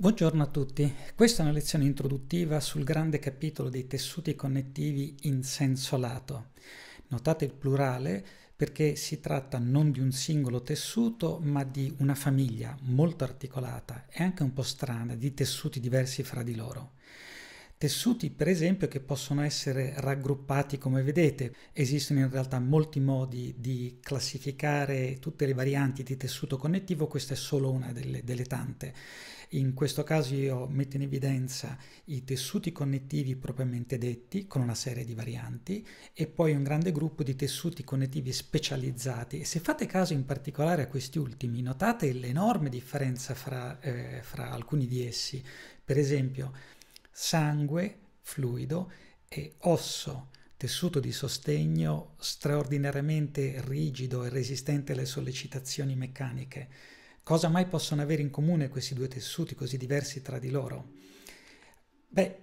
Buongiorno a tutti, questa è una lezione introduttiva sul grande capitolo dei tessuti connettivi in senso lato. Notate il plurale perché si tratta non di un singolo tessuto ma di una famiglia molto articolata e anche un po' strana di tessuti diversi fra di loro. Tessuti per esempio che possono essere raggruppati come vedete, esistono in realtà molti modi di classificare tutte le varianti di tessuto connettivo, questa è solo una delle, delle tante. In questo caso io metto in evidenza i tessuti connettivi propriamente detti con una serie di varianti e poi un grande gruppo di tessuti connettivi specializzati e se fate caso in particolare a questi ultimi notate l'enorme differenza fra, eh, fra alcuni di essi. Per esempio sangue fluido e osso, tessuto di sostegno straordinariamente rigido e resistente alle sollecitazioni meccaniche. Cosa mai possono avere in comune questi due tessuti così diversi tra di loro? Beh,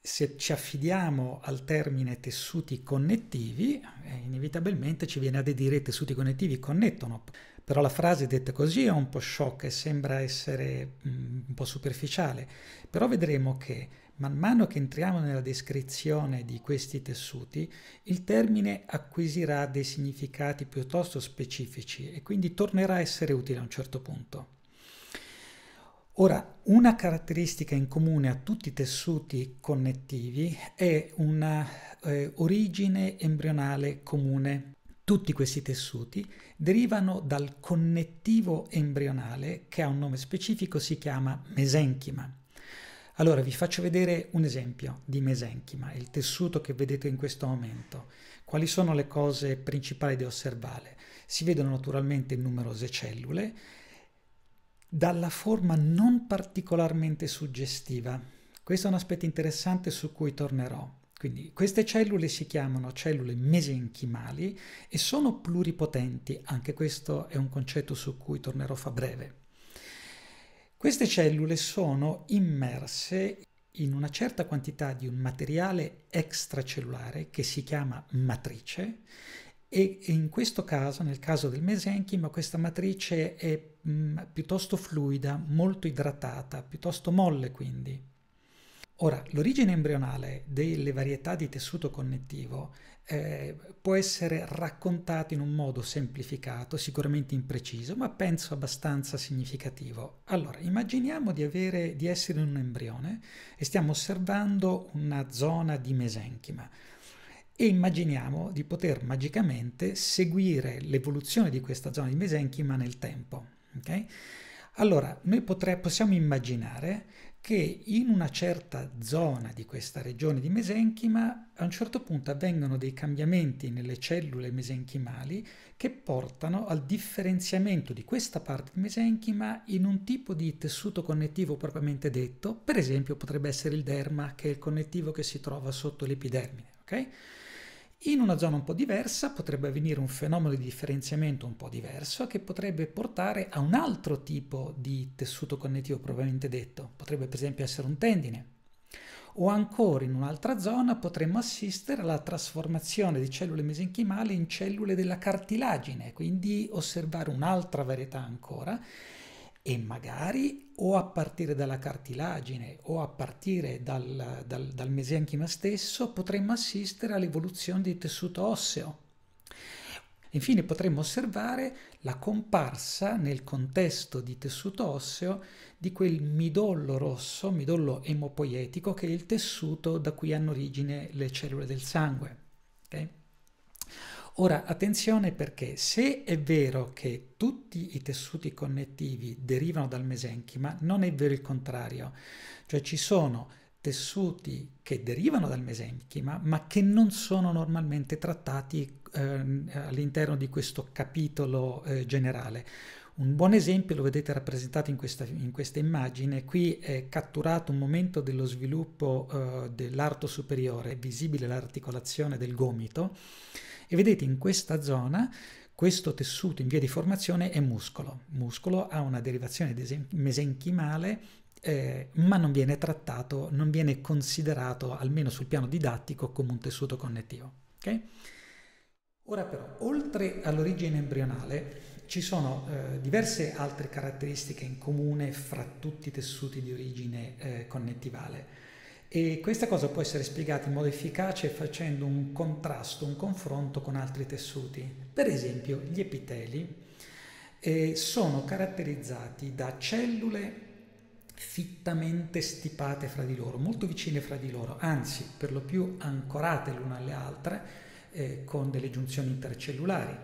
se ci affidiamo al termine tessuti connettivi, eh, inevitabilmente ci viene a dire che i tessuti connettivi connettono però la frase detta così è un po' sciocca e sembra essere mm, un po' superficiale, però vedremo che man mano che entriamo nella descrizione di questi tessuti, il termine acquisirà dei significati piuttosto specifici e quindi tornerà a essere utile a un certo punto. Ora, una caratteristica in comune a tutti i tessuti connettivi è una eh, origine embrionale comune tutti questi tessuti derivano dal connettivo embrionale che ha un nome specifico, si chiama mesenchima. Allora vi faccio vedere un esempio di mesenchima, il tessuto che vedete in questo momento. Quali sono le cose principali da osservare? Si vedono naturalmente numerose cellule dalla forma non particolarmente suggestiva. Questo è un aspetto interessante su cui tornerò. Quindi queste cellule si chiamano cellule mesenchimali e sono pluripotenti, anche questo è un concetto su cui tornerò fra breve. Queste cellule sono immerse in una certa quantità di un materiale extracellulare che si chiama matrice e in questo caso, nel caso del mesenchima, questa matrice è mh, mm, piuttosto fluida, molto idratata, piuttosto molle quindi. Ora, l'origine embrionale delle varietà di tessuto connettivo eh, può essere raccontata in un modo semplificato, sicuramente impreciso, ma penso abbastanza significativo. Allora, immaginiamo di, avere, di essere in un embrione e stiamo osservando una zona di mesenchima e immaginiamo di poter magicamente seguire l'evoluzione di questa zona di mesenchima nel tempo. Okay? Allora, noi potrei, possiamo immaginare che in una certa zona di questa regione di mesenchima a un certo punto avvengono dei cambiamenti nelle cellule mesenchimali che portano al differenziamento di questa parte di mesenchima in un tipo di tessuto connettivo propriamente detto, per esempio potrebbe essere il derma, che è il connettivo che si trova sotto l'epidermide, okay? In una zona un po' diversa potrebbe avvenire un fenomeno di differenziamento un po' diverso che potrebbe portare a un altro tipo di tessuto connettivo propriamente detto, potrebbe per esempio essere un tendine. O ancora in un'altra zona potremmo assistere alla trasformazione di cellule mesenchimali in cellule della cartilagine, quindi osservare un'altra varietà ancora e magari o a partire dalla cartilagine o a partire dal, dal, dal mesenchima stesso potremmo assistere all'evoluzione di tessuto osseo. Infine potremmo osservare la comparsa nel contesto di tessuto osseo di quel midollo rosso, midollo emopoietico, che è il tessuto da cui hanno origine le cellule del sangue. Okay? Ora, attenzione perché se è vero che tutti i tessuti connettivi derivano dal mesenchima, non è vero il contrario. Cioè ci sono tessuti che derivano dal mesenchima, ma che non sono normalmente trattati eh, all'interno di questo capitolo eh, generale. Un buon esempio lo vedete rappresentato in questa, in questa, immagine, qui è catturato un momento dello sviluppo eh, dell'arto superiore, è visibile l'articolazione del gomito, e vedete in questa zona questo tessuto in via di formazione è muscolo. Muscolo ha una derivazione mesenchimale eh, ma non viene trattato, non viene considerato, almeno sul piano didattico, come un tessuto connettivo. Okay? Ora però, oltre all'origine embrionale, ci sono eh, diverse altre caratteristiche in comune fra tutti i tessuti di origine eh, connettivale. E questa cosa può essere spiegata in modo efficace facendo un contrasto, un confronto con altri tessuti. Per esempio, gli epiteli eh, sono caratterizzati da cellule fittamente stipate fra di loro, molto vicine fra di loro, anzi per lo più ancorate l'una alle altre eh, con delle giunzioni intercellulari.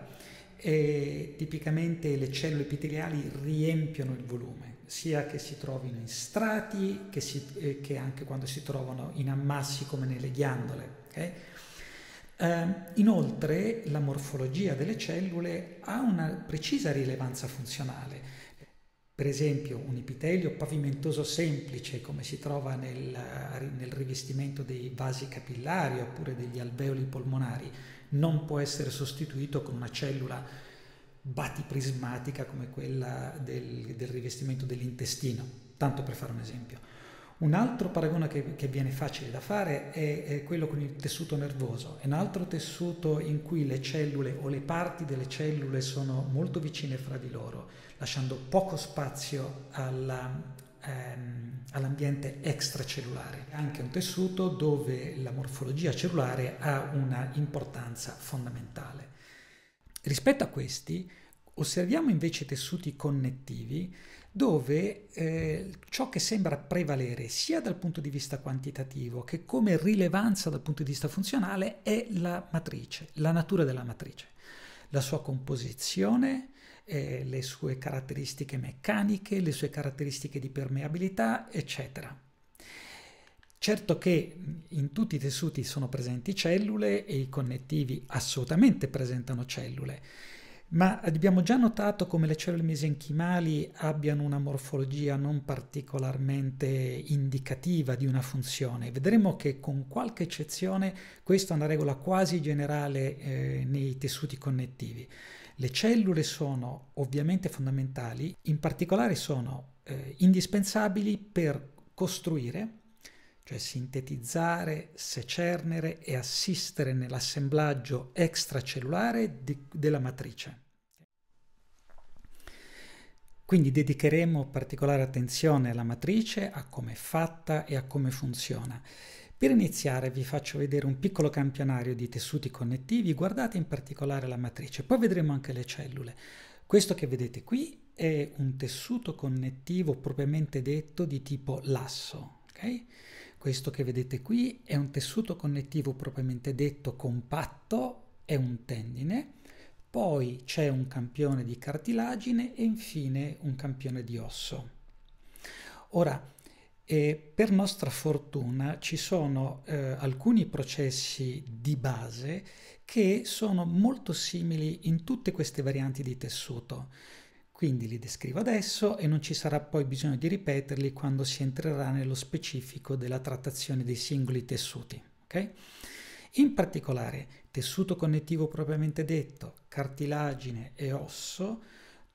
E tipicamente le cellule epiteliali riempiono il volume, sia che si trovino in strati che, si, eh, che anche quando si trovano in ammassi come nelle ghiandole. Okay? Eh, inoltre la morfologia delle cellule ha una precisa rilevanza funzionale. Per esempio un epitelio pavimentoso semplice come si trova nel, nel rivestimento dei vasi capillari oppure degli alveoli polmonari non può essere sostituito con una cellula batiprismatica come quella del, del rivestimento dell'intestino, tanto per fare un esempio. Un altro paragone che, che viene facile da fare è, è, quello con il tessuto nervoso, è un altro tessuto in cui le cellule o le parti delle cellule sono molto vicine fra di loro, lasciando poco spazio alla, ehm, all'ambiente extracellulare. È anche un tessuto dove la morfologia cellulare ha una importanza fondamentale. Rispetto a questi, Osserviamo invece tessuti connettivi dove eh, ciò che sembra prevalere sia dal punto di vista quantitativo che come rilevanza dal punto di vista funzionale è la matrice, la natura della matrice, la sua composizione, eh, le sue caratteristiche meccaniche, le sue caratteristiche di permeabilità, eccetera. Certo che in tutti i tessuti sono presenti cellule e i connettivi assolutamente presentano cellule ma abbiamo già notato come le cellule mesenchimali abbiano una morfologia non particolarmente indicativa di una funzione. Vedremo che con qualche eccezione questa è una regola quasi generale eh, nei tessuti connettivi. Le cellule sono ovviamente fondamentali, in particolare sono eh, indispensabili per costruire cioè sintetizzare, secernere e assistere nell'assemblaggio extracellulare di, della matrice. Quindi dedicheremo particolare attenzione alla matrice, a come è fatta e a come funziona. Per iniziare vi faccio vedere un piccolo campionario di tessuti connettivi, guardate in particolare la matrice, poi vedremo anche le cellule. Questo che vedete qui è un tessuto connettivo propriamente detto di tipo lasso. Okay? Questo che vedete qui è un tessuto connettivo propriamente detto compatto, è un tendine, poi c'è un campione di cartilagine e infine un campione di osso. Ora, eh, per nostra fortuna ci sono eh, alcuni processi di base che sono molto simili in tutte queste varianti di tessuto. Quindi li descrivo adesso e non ci sarà poi bisogno di ripeterli quando si entrerà nello specifico della trattazione dei singoli tessuti. Okay? In particolare, tessuto connettivo propriamente detto, cartilagine e osso,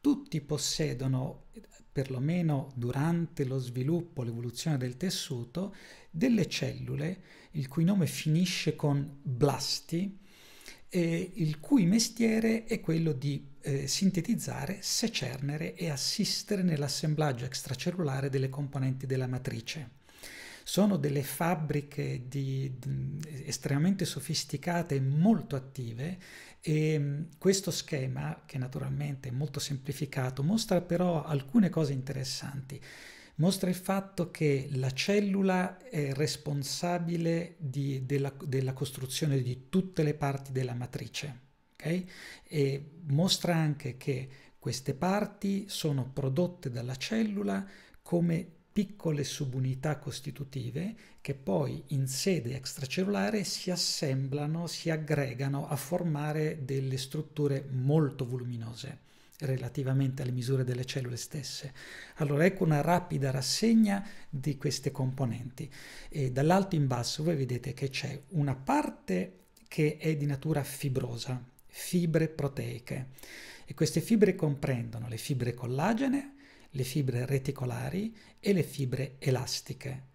tutti possiedono, perlomeno durante lo sviluppo, l'evoluzione del tessuto, delle cellule, il cui nome finisce con blasti, il cui mestiere è quello di eh, sintetizzare, secernere e assistere nell'assemblaggio extracellulare delle componenti della matrice. Sono delle fabbriche di, di, estremamente sofisticate e molto attive e mm, questo schema, che naturalmente è molto semplificato, mostra però alcune cose interessanti mostra il fatto che la cellula è responsabile di, della, della costruzione di tutte le parti della matrice Okay? E mostra anche che queste parti sono prodotte dalla cellula come piccole subunità costitutive che poi in sede extracellulare si assemblano, si aggregano a formare delle strutture molto voluminose relativamente alle misure delle cellule stesse. Allora ecco una rapida rassegna di queste componenti. E dall'alto in basso voi vedete che c'è una parte che è di natura fibrosa, fibre proteiche e queste fibre comprendono le fibre collagene, le fibre reticolari e le fibre elastiche.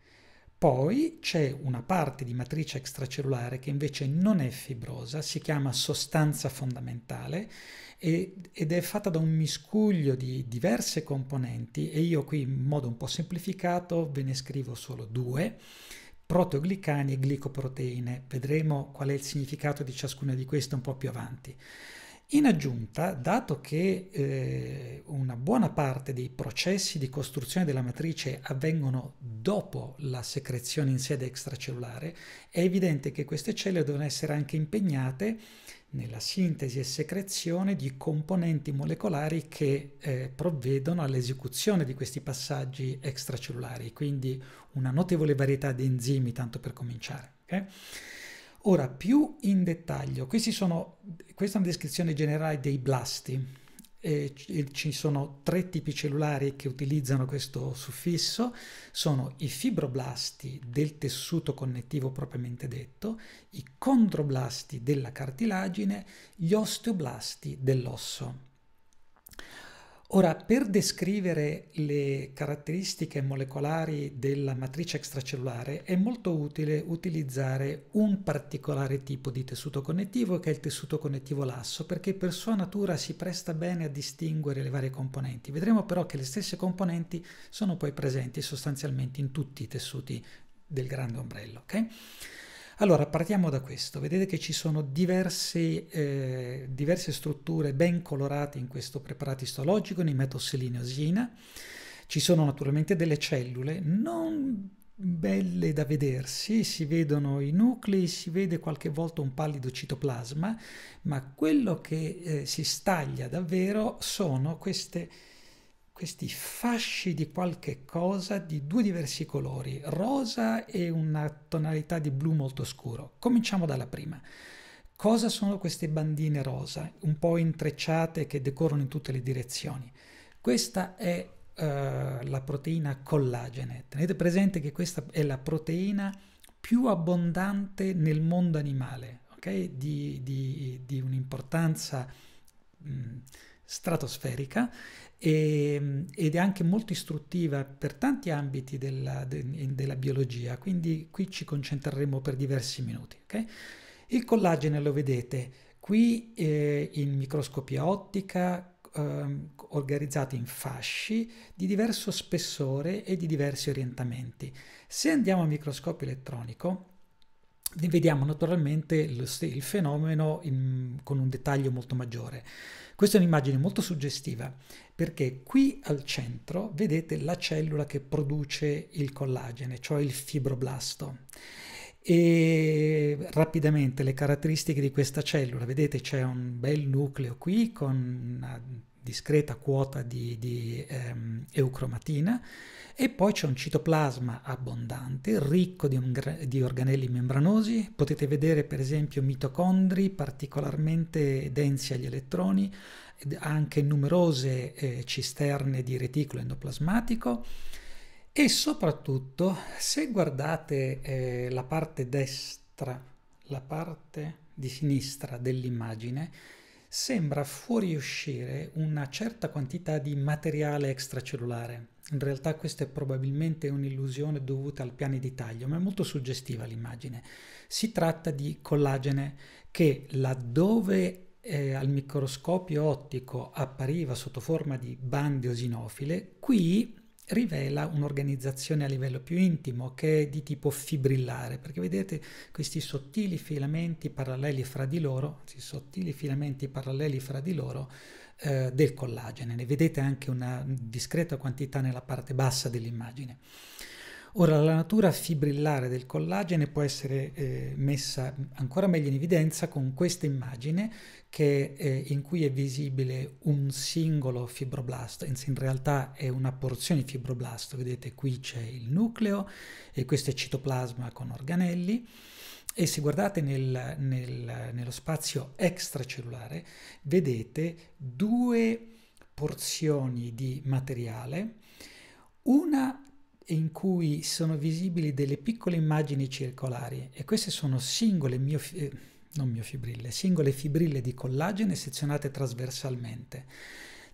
Poi c'è una parte di matrice extracellulare che invece non è fibrosa, si chiama sostanza fondamentale ed è fatta da un miscuglio di diverse componenti e io qui in modo un po' semplificato ve ne scrivo solo due proteoglicani e glicoproteine. Vedremo qual è il significato di ciascuna di queste un po' più avanti. In aggiunta, dato che eh, una buona parte dei processi di costruzione della matrice avvengono dopo la secrezione in sede extracellulare, è evidente che queste cellule devono essere anche impegnate nella sintesi e secrezione di componenti molecolari che eh, provvedono all'esecuzione di questi passaggi extracellulari, quindi una notevole varietà di enzimi, tanto per cominciare. Okay? Ora, più in dettaglio, sono, questa è una descrizione generale dei blasti, eh, ci sono tre tipi cellulari che utilizzano questo suffisso, sono i fibroblasti del tessuto connettivo propriamente detto, i condroblasti della cartilagine, gli osteoblasti dell'osso. Ora, per descrivere le caratteristiche molecolari della matrice extracellulare è molto utile utilizzare un particolare tipo di tessuto connettivo che è il tessuto connettivo lasso perché per sua natura si presta bene a distinguere le varie componenti. Vedremo però che le stesse componenti sono poi presenti sostanzialmente in tutti i tessuti del grande ombrello. Okay? Allora, partiamo da questo. Vedete che ci sono diversi, eh, diverse strutture ben colorate in questo preparato istologico, in metoselinosina. Ci sono naturalmente delle cellule non belle da vedersi, si vedono i nuclei, si vede qualche volta un pallido citoplasma, ma quello che eh, si staglia davvero sono queste questi fasci di qualche cosa di due diversi colori, rosa e una tonalità di blu molto scuro. Cominciamo dalla prima. Cosa sono queste bandine rosa, un po' intrecciate che decorrono in tutte le direzioni? Questa è uh, la proteina collagene. Tenete presente che questa è la proteina più abbondante nel mondo animale, okay? di, di, di un'importanza mm, stratosferica e, ehm, ed è anche molto istruttiva per tanti ambiti della, de, della, biologia, quindi qui ci concentreremo per diversi minuti. Okay? Il collagene lo vedete qui eh, in microscopia ottica, eh, organizzati in fasci di diverso spessore e di diversi orientamenti. Se andiamo a microscopio elettronico, vediamo naturalmente il, il fenomeno in, con un dettaglio molto maggiore. Questa è un'immagine molto suggestiva perché qui al centro vedete la cellula che produce il collagene, cioè il fibroblasto. E rapidamente le caratteristiche di questa cellula, vedete c'è un bel nucleo qui con una discreta quota di, di ehm, eucromatina e poi c'è un citoplasma abbondante, ricco di, di, organelli membranosi, potete vedere per esempio mitocondri particolarmente densi agli elettroni, anche numerose eh, cisterne di reticolo endoplasmatico e soprattutto se guardate eh, la parte destra, la parte di sinistra dell'immagine, sembra fuoriuscire una certa quantità di materiale extracellulare. In realtà questa è probabilmente un'illusione dovuta al piano di taglio, ma è molto suggestiva l'immagine. Si tratta di collagene che laddove eh, al microscopio ottico appariva sotto forma di bande osinofile, qui rivela un'organizzazione a livello più intimo che è di tipo fibrillare, perché vedete questi sottili filamenti paralleli fra di loro, questi sottili filamenti paralleli fra di loro eh, del collagene, ne vedete anche una discreta quantità nella parte bassa dell'immagine. Ora, la natura fibrillare del collagene può essere eh, messa ancora meglio in evidenza con questa immagine che, eh, in cui è visibile un singolo fibroblasto, in realtà è una porzione di fibroblasto, vedete qui c'è il nucleo e questo è citoplasma con organelli e se guardate nel, nel, nello spazio extracellulare vedete due porzioni di materiale, una in cui sono visibili delle piccole immagini circolari e queste sono singole, miof- eh, miofibrille, singole fibrille di collagene sezionate trasversalmente.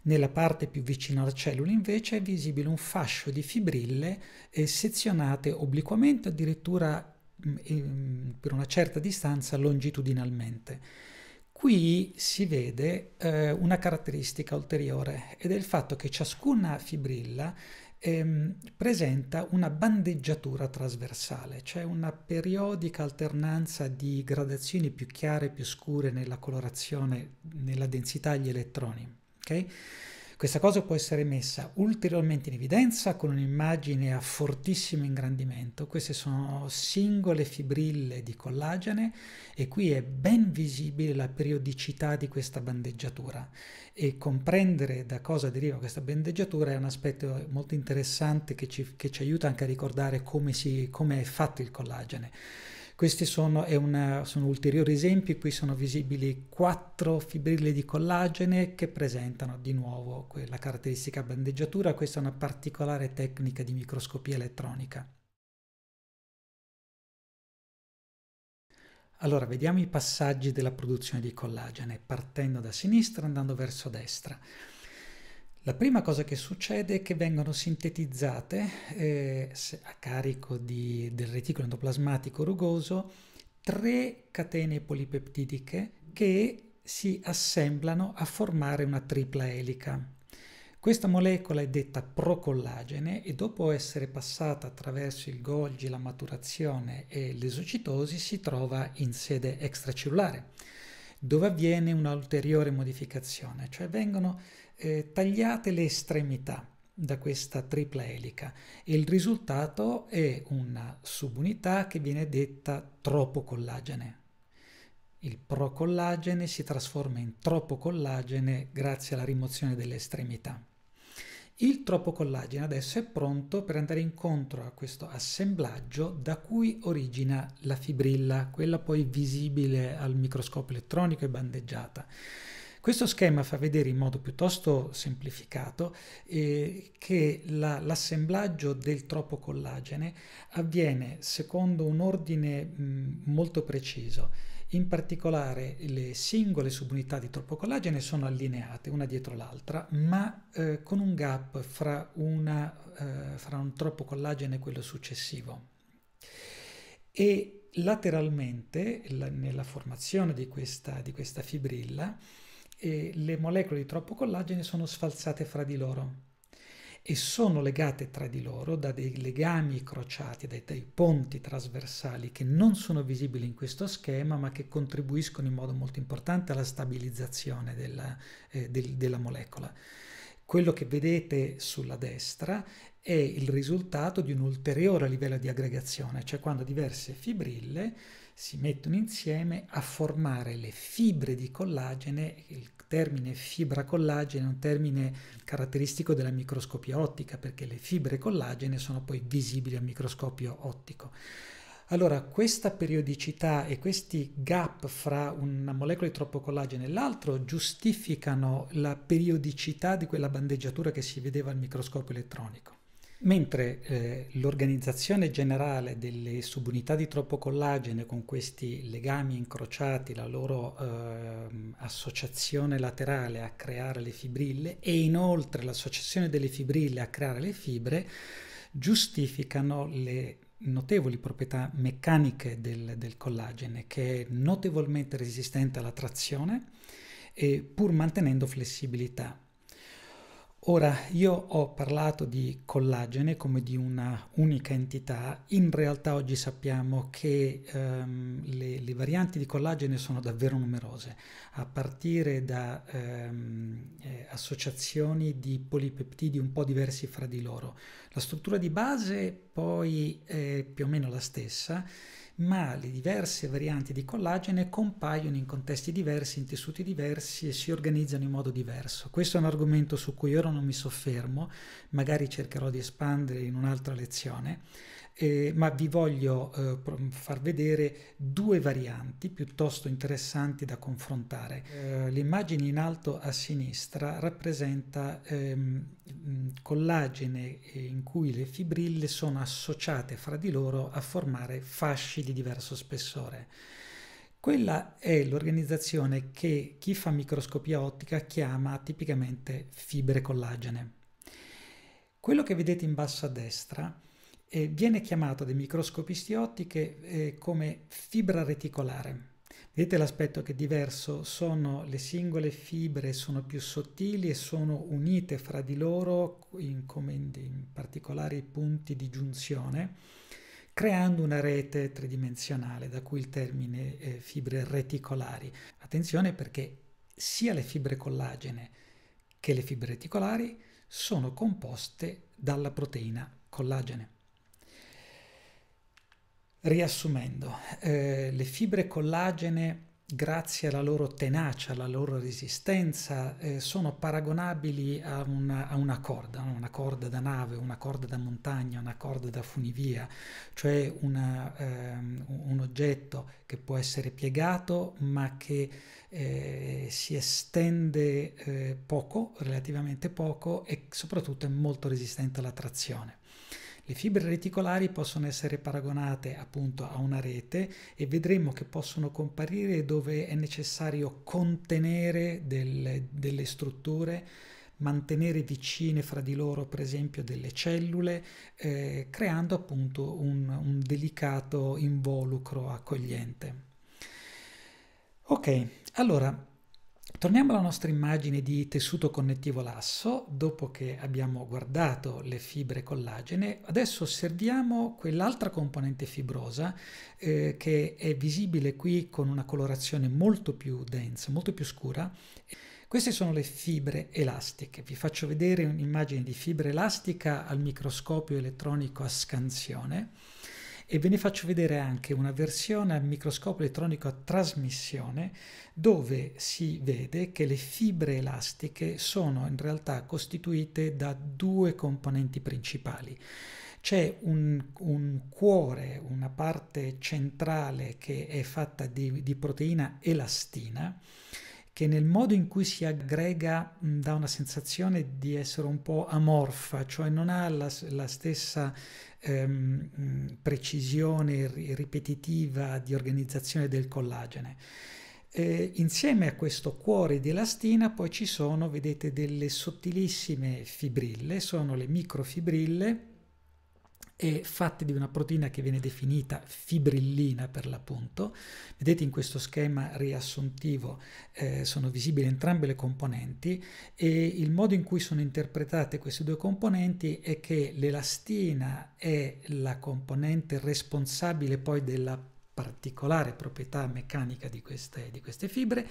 Nella parte più vicina alla cellula invece è visibile un fascio di fibrille eh, sezionate obliquamente, addirittura mm, per una certa distanza longitudinalmente. Qui si vede eh, una caratteristica ulteriore ed è il fatto che ciascuna fibrilla ehm, presenta una bandeggiatura trasversale, cioè una periodica alternanza di gradazioni più chiare e più scure nella colorazione, nella densità degli elettroni. Okay? Questa cosa può essere messa ulteriormente in evidenza con un'immagine a fortissimo ingrandimento. Queste sono singole fibrille di collagene e qui è ben visibile la periodicità di questa bandeggiatura e comprendere da cosa deriva questa bandeggiatura è un aspetto molto interessante che ci, che ci aiuta anche a ricordare come, si, come è fatto il collagene. Questi sono, una, sono ulteriori esempi, qui sono visibili quattro fibrille di collagene che presentano di nuovo la caratteristica bandeggiatura, questa è una particolare tecnica di microscopia elettronica. Allora, vediamo i passaggi della produzione di collagene, partendo da sinistra andando verso destra. La prima cosa che succede è che vengono sintetizzate eh, a carico di, del reticolo endoplasmatico rugoso tre catene polipeptidiche che si assemblano a formare una tripla elica. Questa molecola è detta procollagene e dopo essere passata attraverso il Golgi, la maturazione e l'esocitosi si trova in sede extracellulare, dove avviene un'ulteriore modificazione, cioè vengono eh, tagliate le estremità da questa tripla elica e il risultato è una subunità che viene detta troppo collagene. Il procollagene si trasforma in troppo collagene grazie alla rimozione delle estremità. Il troppo collagene adesso è pronto per andare incontro a questo assemblaggio da cui origina la fibrilla, quella poi visibile al microscopio elettronico e bandeggiata. Questo schema fa vedere in modo piuttosto semplificato eh, che l'assemblaggio del troppo collagene avviene secondo un ordine mh, molto preciso. In particolare le singole subunità di troppo collagene sono allineate una dietro l'altra, ma eh, con un gap fra, una, eh, fra, un troppo collagene e quello successivo. E lateralmente, la, nella formazione di questa, di questa fibrilla, eh, le molecole di troppo collagene sono sfalsate fra di loro e sono legate tra di loro da dei legami crociati, dai, dai ponti trasversali che non sono visibili in questo schema ma che contribuiscono in modo molto importante alla stabilizzazione della, eh, del, della molecola. Quello che vedete sulla destra è il risultato di un ulteriore livello di aggregazione, cioè quando diverse fibrille si mettono insieme a formare le fibre di collagene, il termine fibra collagene è un termine caratteristico della microscopia ottica perché le fibre collagene sono poi visibili al microscopio ottico. Allora, questa periodicità e questi gap fra una molecola di troppo collagene e l'altro giustificano la periodicità di quella bandeggiatura che si vedeva al microscopio elettronico mentre eh, l'organizzazione generale delle subunità di troppo collagene con questi legami incrociati, la loro eh, associazione laterale a creare le fibrille e inoltre l'associazione delle fibrille a creare le fibre, giustificano le notevoli proprietà meccaniche del, del collagene che è notevolmente resistente alla trazione pur mantenendo flessibilità. Ora, io ho parlato di collagene come di una unica entità, in realtà oggi sappiamo che ehm, le, le, varianti di collagene sono davvero numerose, a partire da ehm, eh, associazioni di polipeptidi un po' diversi fra di loro. La struttura di base poi è più o meno la stessa, ma le diverse varianti di collagene compaiono in contesti diversi, in tessuti diversi e si organizzano in modo diverso. Questo è un argomento su cui ora non mi soffermo, magari cercherò di espandere in un'altra lezione eh, ma vi voglio eh, far vedere due varianti piuttosto interessanti da confrontare. Eh, L'immagine in alto a sinistra rappresenta ehm, mm, collagene eh, in cui le fibrille sono associate fra di loro a formare fasci di diverso spessore. Quella è l'organizzazione che chi fa microscopia ottica chiama tipicamente fibre collagene. Quello che vedete in basso a destra eh, viene chiamato dai microscopisti ottiche eh, come fibra reticolare. Vedete l'aspetto che è diverso? Sono le singole fibre, sono più sottili e sono unite fra di loro in, come in, in particolari punti di giunzione, creando una rete tridimensionale, da cui il termine eh, fibre reticolari. Attenzione perché sia le fibre collagene che le fibre reticolari sono composte dalla proteina collagene. Riassumendo, eh, le fibre collagene, grazie alla loro tenacia, alla loro resistenza, eh, sono paragonabili a una, a una corda, no? una corda da nave, una corda da montagna, una corda da funivia, cioè una, ehm, un oggetto che può essere piegato ma che eh, si estende eh, poco, relativamente poco e soprattutto è molto resistente alla trazione. Le fibre reticolari possono essere paragonate appunto a una rete e vedremo che possono comparire dove è necessario contenere delle, delle strutture mantenere vicine fra di loro per esempio delle cellule, eh, creando appunto un, un, delicato involucro accogliente. Ok, allora Torniamo alla nostra immagine di tessuto connettivo lasso, dopo che abbiamo guardato le fibre collagene, adesso osserviamo quell'altra componente fibrosa eh, che è visibile qui con una colorazione molto più densa, molto più scura. Queste sono le fibre elastiche. Vi faccio vedere un'immagine di fibra elastica al microscopio elettronico a scansione e ve ne faccio vedere anche una versione al microscopio elettronico a trasmissione dove si vede che le fibre elastiche sono in realtà costituite da due componenti principali c'è un, un, cuore, una parte centrale che è fatta di, di, proteina elastina che nel modo in cui si aggrega mh, dà una sensazione di essere un po' amorfa, cioè non ha la, la stessa ehm, precisione ripetitiva di organizzazione del collagene. Eh, insieme a questo cuore di elastina poi ci sono, vedete, delle sottilissime fibrille, sono le microfibrille è fatta di una proteina che viene definita fibrillina per l'appunto. Vedete in questo schema riassuntivo eh, sono visibili entrambe le componenti e il modo in cui sono interpretate queste due componenti è che l'elastina è la componente responsabile poi della particolare proprietà meccanica di queste, di queste fibre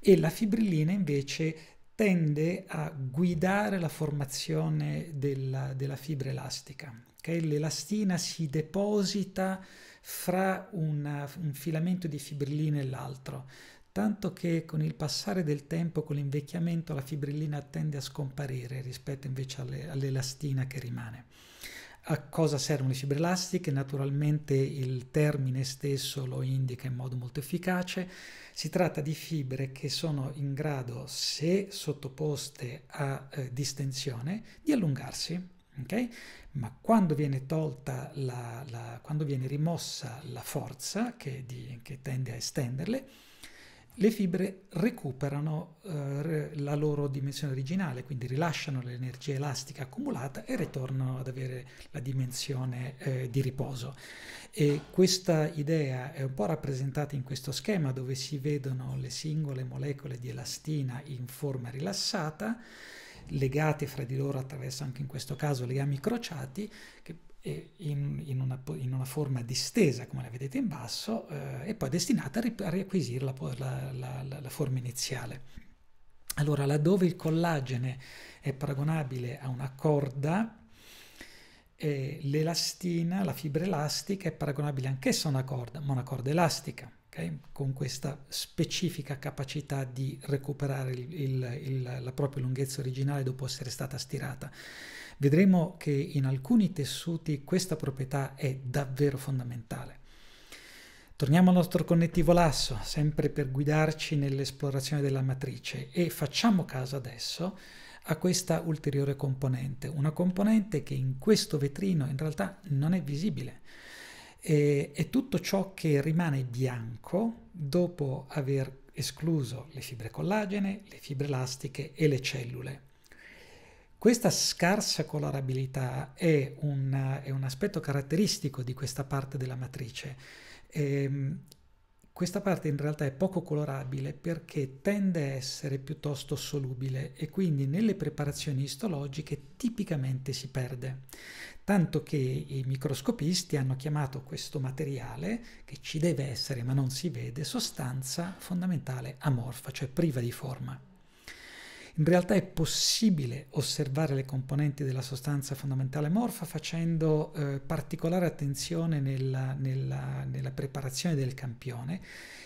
e la fibrillina invece tende a guidare la formazione della, della fibra elastica. Okay? L'elastina si deposita fra una, un filamento di fibrillina e l'altro, tanto che con il passare del tempo, con l'invecchiamento, la fibrillina tende a scomparire rispetto invece all'elastina che rimane. A cosa servono le fibre elastiche? Naturalmente il termine stesso lo indica in modo molto efficace. Si tratta di fibre che sono in grado, se sottoposte a eh, distensione, di allungarsi Okay? Ma quando viene tolta, la, la, quando viene rimossa la forza che, di, che, tende a estenderle, le fibre recuperano eh, la loro dimensione originale, quindi rilasciano l'energia elastica accumulata e ritornano ad avere la dimensione eh, di riposo. E questa idea è un po' rappresentata in questo schema dove si vedono le singole molecole di elastina in forma rilassata, legate fra di loro attraverso anche in questo caso legami crociati, che in, in, una, in, una, forma distesa, come la vedete in basso, eh, e poi destinata a, a riacquisire la, la, la, la, forma iniziale. Allora, laddove il collagene è paragonabile a una corda, eh, l'elastina, la fibra elastica, è paragonabile anch'essa a una corda, ma una corda elastica okay? con questa specifica capacità di recuperare il, il, il, la propria lunghezza originale dopo essere stata stirata. Vedremo che in alcuni tessuti questa proprietà è davvero fondamentale. Torniamo al nostro connettivo lasso, sempre per guidarci nell'esplorazione della matrice e facciamo caso adesso a questa ulteriore componente, una componente che in questo vetrino in realtà non è visibile e, e tutto ciò che rimane bianco dopo aver escluso le fibre collagene, le fibre elastiche e le cellule. Questa scarsa colorabilità è un, è un aspetto caratteristico di questa parte della matrice. Ehm, questa parte in realtà è poco colorabile perché tende a essere piuttosto solubile e quindi nelle preparazioni istologiche tipicamente si perde, tanto che i microscopisti hanno chiamato questo materiale, che ci deve essere ma non si vede, sostanza fondamentale amorfa, cioè priva di forma. In realtà è possibile osservare le componenti della sostanza fondamentale morfa facendo eh, particolare attenzione nella, nella, nella, preparazione del campione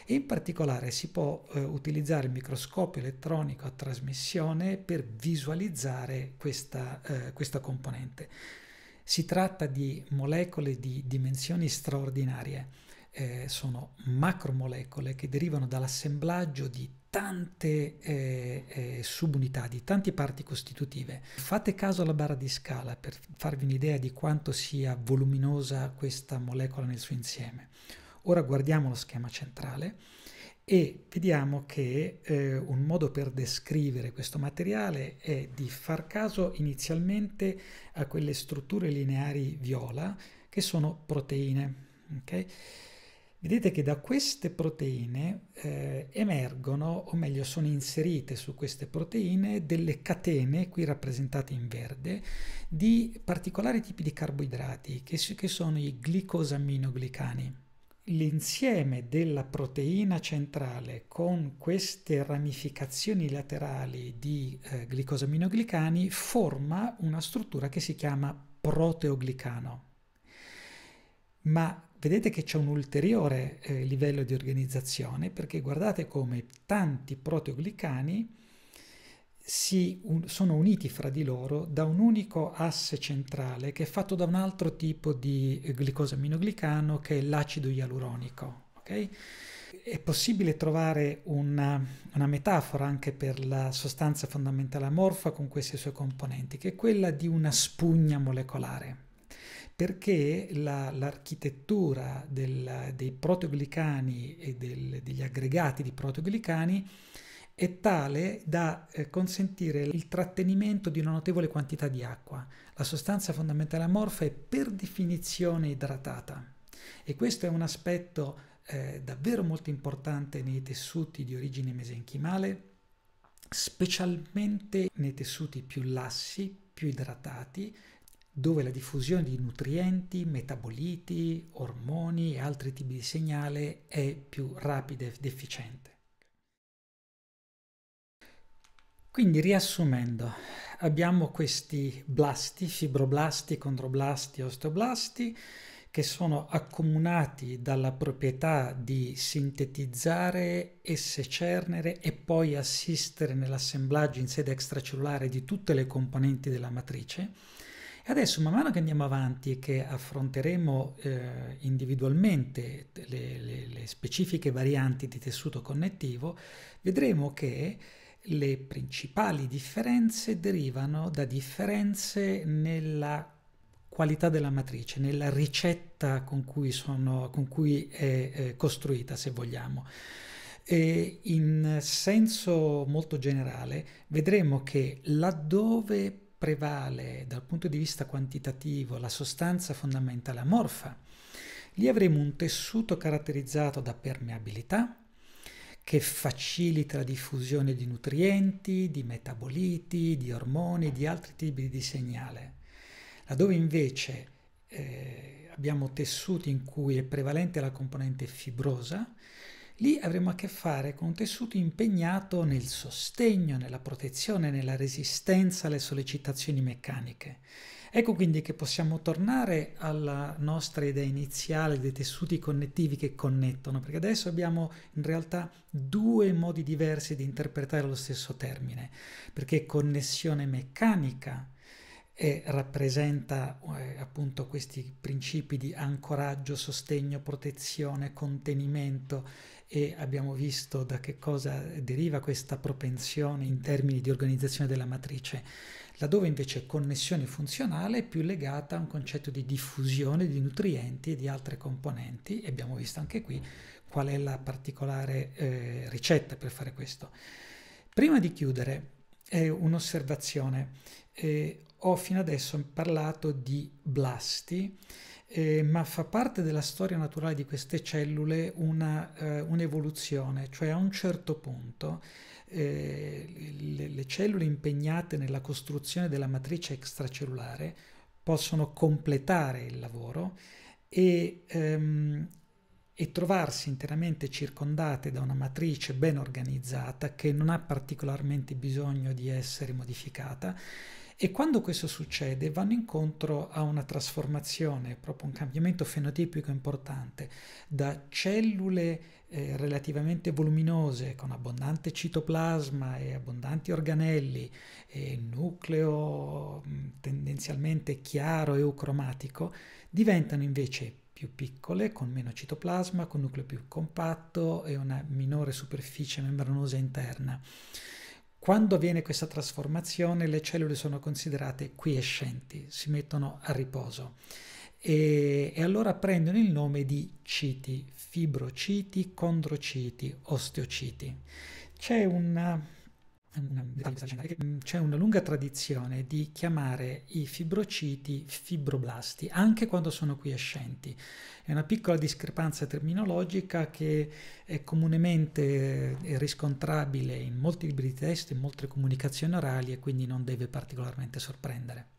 e in particolare si può eh, utilizzare il microscopio elettronico a trasmissione per visualizzare questa, eh, questa componente. Si tratta di molecole di dimensioni straordinarie. Eh, sono macromolecole che derivano dall'assemblaggio di tante eh, eh, subunità, di tante parti costitutive. Fate caso alla barra di scala per farvi un'idea di quanto sia voluminosa questa molecola nel suo insieme. Ora guardiamo lo schema centrale e vediamo che eh, un modo per descrivere questo materiale è di far caso inizialmente a quelle strutture lineari viola che sono proteine. Okay? Vedete che da queste proteine eh, emergono, o meglio sono inserite su queste proteine, delle catene, qui rappresentate in verde, di particolari tipi di carboidrati, che, che sono i glicosaminoglicani l'insieme della proteina centrale con queste ramificazioni laterali di eh, glicosaminoglicani forma una struttura che si chiama proteoglicano. Ma vedete che c'è un ulteriore eh, livello di organizzazione perché guardate come tanti proteoglicani si un, sono uniti fra di loro da un unico asse centrale che è fatto da un altro tipo di eh, glicosaminoglicano che è l'acido ialuronico. Okay? È possibile trovare una, una metafora anche per la sostanza fondamentale amorfa con queste sue componenti, che è quella di una spugna molecolare perché la, l'architettura del, dei proteoglicani e del, degli aggregati di proteoglicani è tale da eh, consentire il trattenimento di una notevole quantità di acqua. La sostanza fondamentale amorfa è per definizione idratata e questo è un aspetto eh, davvero molto importante nei tessuti di origine mesenchimale, specialmente nei tessuti più lassi, più idratati, dove la diffusione di nutrienti, metaboliti, ormoni e altri tipi di segnale è più rapida ed efficiente. Quindi riassumendo, abbiamo questi blasti, fibroblasti, condroblasti, osteoblasti, che sono accomunati dalla proprietà di sintetizzare e secernere e poi assistere nell'assemblaggio in sede extracellulare di tutte le componenti della matrice, e adesso, man mano che andiamo avanti e che affronteremo eh, individualmente le, le, le specifiche varianti di tessuto connettivo, vedremo che le principali differenze derivano da differenze nella qualità della matrice, nella ricetta con cui, sono, con cui è eh, costruita, se vogliamo. E in senso molto generale vedremo che laddove prevale dal punto di vista quantitativo la sostanza fondamentale amorfa, lì avremo un tessuto caratterizzato da permeabilità che facilita la diffusione di nutrienti, di metaboliti, di ormoni, di altri tipi di segnale, laddove invece eh, abbiamo tessuti in cui è prevalente la componente fibrosa, Lì avremo a che fare con un tessuto impegnato nel sostegno, nella protezione, nella resistenza alle sollecitazioni meccaniche. Ecco quindi che possiamo tornare alla nostra idea iniziale dei tessuti connettivi che connettono, perché adesso abbiamo in realtà due modi diversi di interpretare lo stesso termine, perché connessione meccanica e rappresenta eh, appunto questi principi di ancoraggio, sostegno, protezione, contenimento e abbiamo visto da che cosa deriva questa propensione in termini di organizzazione della matrice, laddove invece connessione funzionale è più legata a un concetto di diffusione di nutrienti e di altre componenti e abbiamo visto anche qui qual è la particolare eh, ricetta per fare questo. Prima di chiudere, eh, un'osservazione. Eh, ho fino adesso parlato di blasti, eh, ma fa parte della storia naturale di queste cellule una, eh, un'evoluzione, cioè a un certo punto eh, le, le cellule impegnate nella costruzione della matrice extracellulare possono completare il lavoro e, ehm, e, trovarsi interamente circondate da una matrice ben organizzata che non ha particolarmente bisogno di essere modificata e quando questo succede vanno incontro a una trasformazione, proprio un cambiamento fenotipico importante, da cellule eh, relativamente voluminose con abbondante citoplasma e abbondanti organelli e nucleo mm, tendenzialmente chiaro e eucromatico, diventano invece più piccole, con meno citoplasma, con nucleo più compatto e una minore superficie membranosa interna. Quando avviene questa trasformazione le cellule sono considerate quiescenti, si mettono a riposo e, e allora prendono il nome di citi, fibrociti, condrociti, osteociti. C'è una Ehm, c'è una lunga tradizione di chiamare i fibrociti fibroblasti, anche quando sono quiescenti. È una piccola discrepanza terminologica che è comunemente eh, riscontrabile in molti libri di testo, in molte comunicazioni orali e quindi non deve particolarmente sorprendere.